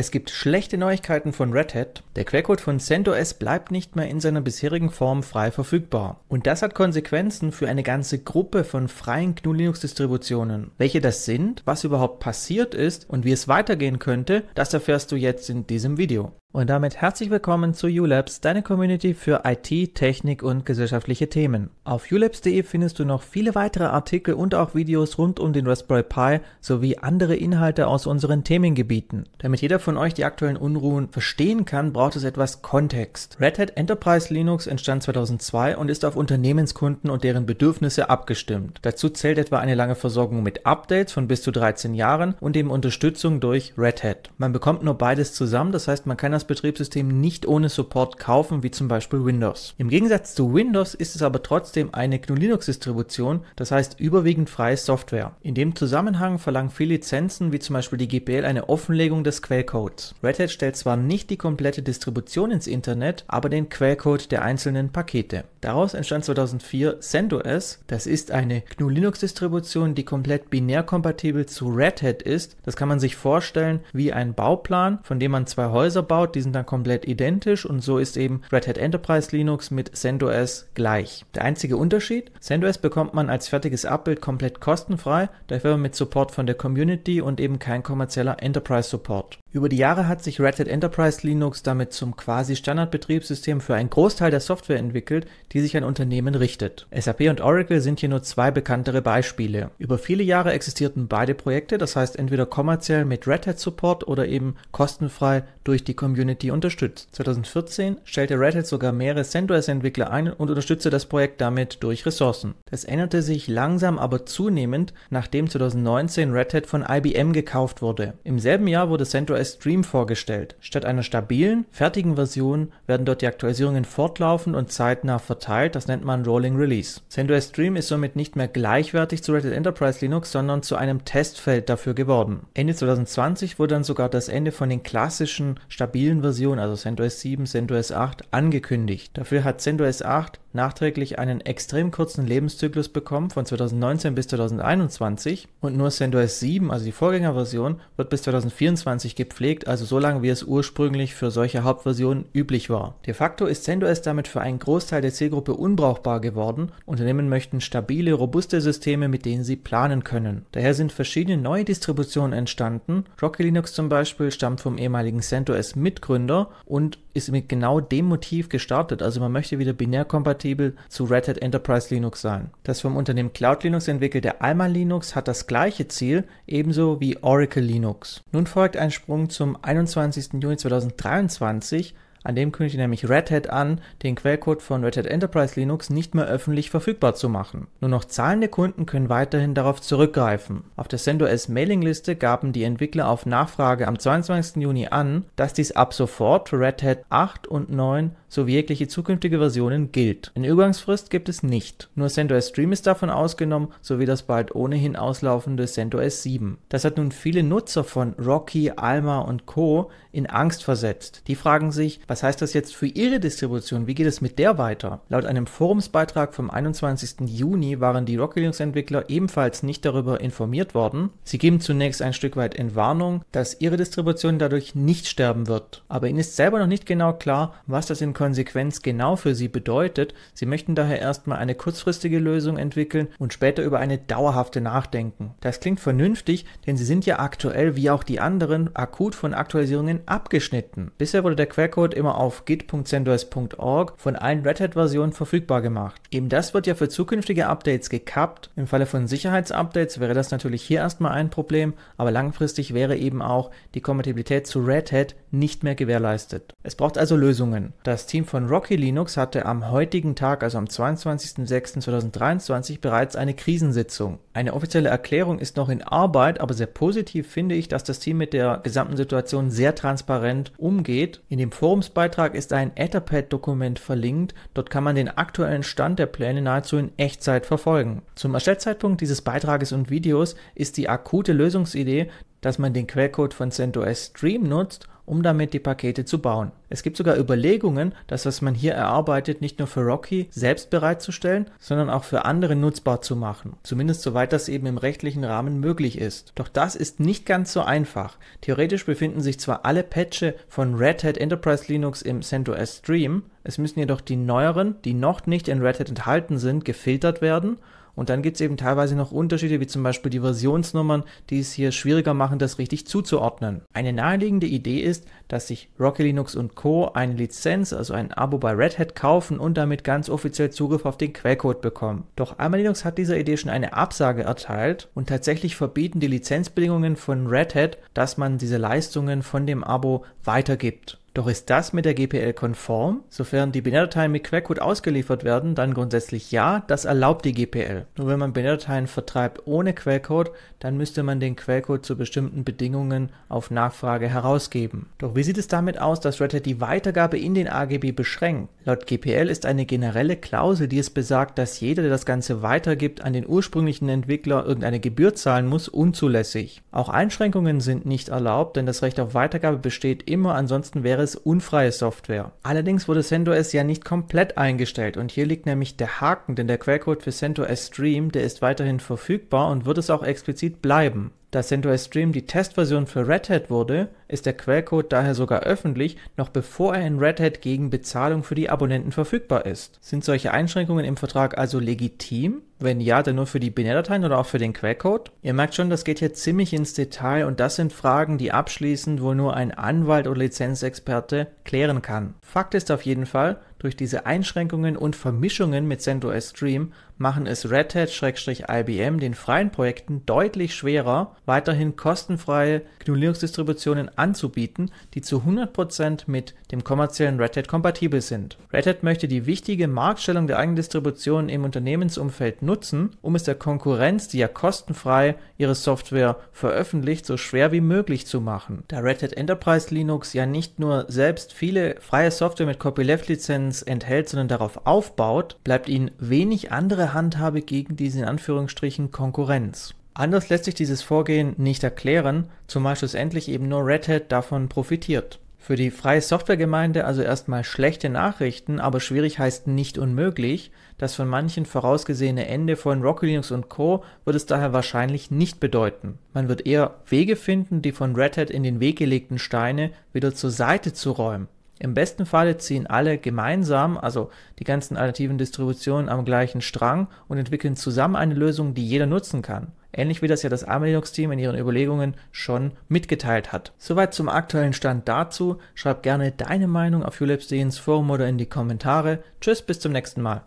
Es gibt schlechte Neuigkeiten von Red Hat. Der Quellcode von CentOS bleibt nicht mehr in seiner bisherigen Form frei verfügbar. Und das hat Konsequenzen für eine ganze Gruppe von freien GNU Linux Distributionen. Welche das sind, was überhaupt passiert ist und wie es weitergehen könnte, das erfährst du jetzt in diesem Video. Und damit herzlich willkommen zu ULabs, deine Community für IT, Technik und gesellschaftliche Themen. Auf ulabs.de findest du noch viele weitere Artikel und auch Videos rund um den Raspberry Pi sowie andere Inhalte aus unseren Themengebieten. Damit jeder von euch die aktuellen Unruhen verstehen kann, braucht es etwas Kontext. Red Hat Enterprise Linux entstand 2002 und ist auf Unternehmenskunden und deren Bedürfnisse abgestimmt. Dazu zählt etwa eine lange Versorgung mit Updates von bis zu 13 Jahren und eben Unterstützung durch Red Hat. Man bekommt nur beides zusammen, das heißt man kann das Betriebssystem nicht ohne Support kaufen, wie zum Beispiel Windows. Im Gegensatz zu Windows ist es aber trotzdem eine GNU Linux Distribution, das heißt überwiegend freie Software. In dem Zusammenhang verlangen viele Lizenzen, wie zum Beispiel die GPL, eine Offenlegung des Quellcodes. Red Hat stellt zwar nicht die komplette Distribution ins Internet, aber den Quellcode der einzelnen Pakete. Daraus entstand 2004 CentOS. Das ist eine GNU Linux Distribution, die komplett binär kompatibel zu Red Hat ist. Das kann man sich vorstellen wie ein Bauplan, von dem man zwei Häuser baut aufgebaut, die sind dann komplett identisch und so ist eben Red Hat Enterprise Linux mit CentOS gleich. Der einzige Unterschied, CentOS bekommt man als fertiges Abbild komplett kostenfrei, dafür mit Support von der Community und eben kein kommerzieller Enterprise Support. Über die Jahre hat sich Red Hat Enterprise Linux damit zum quasi Standardbetriebssystem für einen Großteil der Software entwickelt, die sich an Unternehmen richtet. SAP und Oracle sind hier nur zwei bekanntere Beispiele. Über viele Jahre existierten beide Projekte, das heißt entweder kommerziell mit Red Hat Support oder eben kostenfrei durch die Community unterstützt. 2014 stellte Red Hat sogar mehrere CentOS-Entwickler ein und unterstützte das Projekt damit durch Ressourcen. Das änderte sich langsam aber zunehmend, nachdem 2019 Red Hat von IBM gekauft wurde. Im selben Jahr wurde CentOS macOS Dream vorgestellt. Statt einer stabilen, fertigen Version werden dort die Aktualisierungen fortlaufend und zeitnah verteilt, das nennt man Rolling Release. CentOS Dream ist somit nicht mehr gleichwertig zu Reddit Enterprise Linux, sondern zu einem Testfeld dafür geworden. Ende 2020 wurde dann sogar das Ende von den klassischen stabilen Versionen, also CentOS 7, CentOS 8, angekündigt. Dafür hat CentOS 8 nachträglich einen extrem kurzen Lebenszyklus bekommen von 2019 bis 2021 und nur CentOS 7, also die Vorgängerversion, wird bis 2024 gepflegt, also so lange wie es ursprünglich für solche Hauptversionen üblich war. De facto ist CentOS damit für einen Großteil der Zielgruppe unbrauchbar geworden. Unternehmen möchten stabile, robuste Systeme, mit denen sie planen können. Daher sind verschiedene neue Distributionen entstanden. Rocky Linux zum Beispiel stammt vom ehemaligen CentOS Mitgründer und ist mit genau dem Motiv gestartet. Also man möchte wieder binär kompatibel zu Red Hat Enterprise Linux sein. Das vom Unternehmen Cloud Linux entwickelte Alma Linux hat das gleiche Ziel, ebenso wie Oracle Linux. Nun folgt ein Sprung zum 21. Juni 2023 an dem kündigt nämlich Red Hat an, den Quellcode von Red Hat Enterprise Linux nicht mehr öffentlich verfügbar zu machen. Nur noch zahlende Kunden können weiterhin darauf zurückgreifen. Auf der CentOS Mailingliste gaben die Entwickler auf Nachfrage am 22. Juni an, dass dies ab sofort für Red Hat 8 und 9 sowie jegliche zukünftige Versionen gilt. Eine Übergangsfrist gibt es nicht. Nur CentOS Stream ist davon ausgenommen, sowie das bald ohnehin auslaufende CentOS 7. Das hat nun viele Nutzer von Rocky, Alma und Co. in Angst versetzt. Die fragen sich, was heißt das jetzt für Ihre Distribution? Wie geht es mit der weiter? Laut einem Forumsbeitrag vom 21. Juni waren die Rocket Linux Entwickler ebenfalls nicht darüber informiert worden. Sie geben zunächst ein Stück weit in Warnung, dass Ihre Distribution dadurch nicht sterben wird. Aber Ihnen ist selber noch nicht genau klar, was das in Konsequenz genau für Sie bedeutet. Sie möchten daher erstmal eine kurzfristige Lösung entwickeln und später über eine dauerhafte nachdenken. Das klingt vernünftig, denn Sie sind ja aktuell wie auch die anderen akut von Aktualisierungen abgeschnitten. Bisher wurde der Quellcode immer auf git.senders.org von allen Red Hat-Versionen verfügbar gemacht. Eben das wird ja für zukünftige Updates gekappt. Im Falle von Sicherheitsupdates wäre das natürlich hier erstmal ein Problem, aber langfristig wäre eben auch die Kompatibilität zu Red Hat nicht mehr gewährleistet. Es braucht also Lösungen. Das Team von Rocky Linux hatte am heutigen Tag, also am 22.06.2023, bereits eine Krisensitzung. Eine offizielle Erklärung ist noch in Arbeit, aber sehr positiv finde ich, dass das Team mit der gesamten Situation sehr transparent umgeht. In dem Forumsbeitrag ist ein Etherpad-Dokument verlinkt. Dort kann man den aktuellen Stand der Pläne nahezu in Echtzeit verfolgen. Zum Erstellzeitpunkt dieses Beitrages und Videos ist die akute Lösungsidee, dass man den Quellcode von CentOS Stream nutzt um damit die Pakete zu bauen. Es gibt sogar Überlegungen, das, was man hier erarbeitet, nicht nur für Rocky selbst bereitzustellen, sondern auch für andere nutzbar zu machen. Zumindest soweit das eben im rechtlichen Rahmen möglich ist. Doch das ist nicht ganz so einfach. Theoretisch befinden sich zwar alle Patche von Red Hat Enterprise Linux im CentOS Stream, es müssen jedoch die neueren, die noch nicht in Red Hat enthalten sind, gefiltert werden und dann gibt es eben teilweise noch Unterschiede, wie zum Beispiel die Versionsnummern, die es hier schwieriger machen, das richtig zuzuordnen. Eine naheliegende Idee ist, dass sich Rocky Linux und Co. eine Lizenz, also ein Abo bei Red Hat kaufen und damit ganz offiziell Zugriff auf den Quellcode bekommen. Doch AMA Linux hat dieser Idee schon eine Absage erteilt und tatsächlich verbieten die Lizenzbedingungen von Red Hat, dass man diese Leistungen von dem Abo weitergibt. Doch ist das mit der GPL konform? Sofern die Binärdateien mit Quellcode ausgeliefert werden, dann grundsätzlich ja, das erlaubt die GPL. Nur wenn man Binärdateien vertreibt ohne Quellcode, dann müsste man den Quellcode zu bestimmten Bedingungen auf Nachfrage herausgeben. Doch wie sieht es damit aus, dass Red Hat die Weitergabe in den AGB beschränkt? Laut GPL ist eine generelle Klausel, die es besagt, dass jeder, der das Ganze weitergibt, an den ursprünglichen Entwickler irgendeine Gebühr zahlen muss, unzulässig. Auch Einschränkungen sind nicht erlaubt, denn das Recht auf Weitergabe besteht immer, ansonsten wäre es unfreie Software. Allerdings wurde CentOS ja nicht komplett eingestellt und hier liegt nämlich der Haken, denn der Quellcode für CentOS Stream, der ist weiterhin verfügbar und wird es auch explizit bleiben. Da CentOS Stream die Testversion für Red Hat wurde, ist der Quellcode daher sogar öffentlich, noch bevor er in Red Hat gegen Bezahlung für die Abonnenten verfügbar ist. Sind solche Einschränkungen im Vertrag also legitim? Wenn ja, dann nur für die Binärdateien oder auch für den Quellcode? Ihr merkt schon, das geht hier ziemlich ins Detail und das sind Fragen, die abschließend wohl nur ein Anwalt oder Lizenzexperte klären kann. Fakt ist auf jeden Fall, durch diese Einschränkungen und Vermischungen mit CentOS Stream machen es Red Hat-IBM den freien Projekten deutlich schwerer, weiterhin kostenfreie GNU-Linux-Distributionen anzubieten, die zu 100% mit dem kommerziellen Red Hat kompatibel sind. Red Hat möchte die wichtige Marktstellung der eigenen Distributionen im Unternehmensumfeld nutzen, um es der Konkurrenz, die ja kostenfrei ihre Software veröffentlicht, so schwer wie möglich zu machen. Da Red Hat Enterprise Linux ja nicht nur selbst viele freie Software mit Copyleft-Lizenz enthält, sondern darauf aufbaut, bleibt ihnen wenig andere Handhabe gegen diese in Anführungsstrichen Konkurrenz. Anders lässt sich dieses Vorgehen nicht erklären, zumal schlussendlich eben nur Red Hat davon profitiert. Für die freie Softwaregemeinde also erstmal schlechte Nachrichten, aber schwierig heißt nicht unmöglich. Das von manchen vorausgesehene Ende von Rocky Linux und Co. wird es daher wahrscheinlich nicht bedeuten. Man wird eher Wege finden, die von Red Hat in den Weg gelegten Steine wieder zur Seite zu räumen im besten Falle ziehen alle gemeinsam, also die ganzen alternativen Distributionen am gleichen Strang und entwickeln zusammen eine Lösung, die jeder nutzen kann. Ähnlich wie das ja das ARM Linux Team in ihren Überlegungen schon mitgeteilt hat. Soweit zum aktuellen Stand dazu. Schreib gerne deine Meinung auf Ulabs.de ins Forum oder in die Kommentare. Tschüss, bis zum nächsten Mal.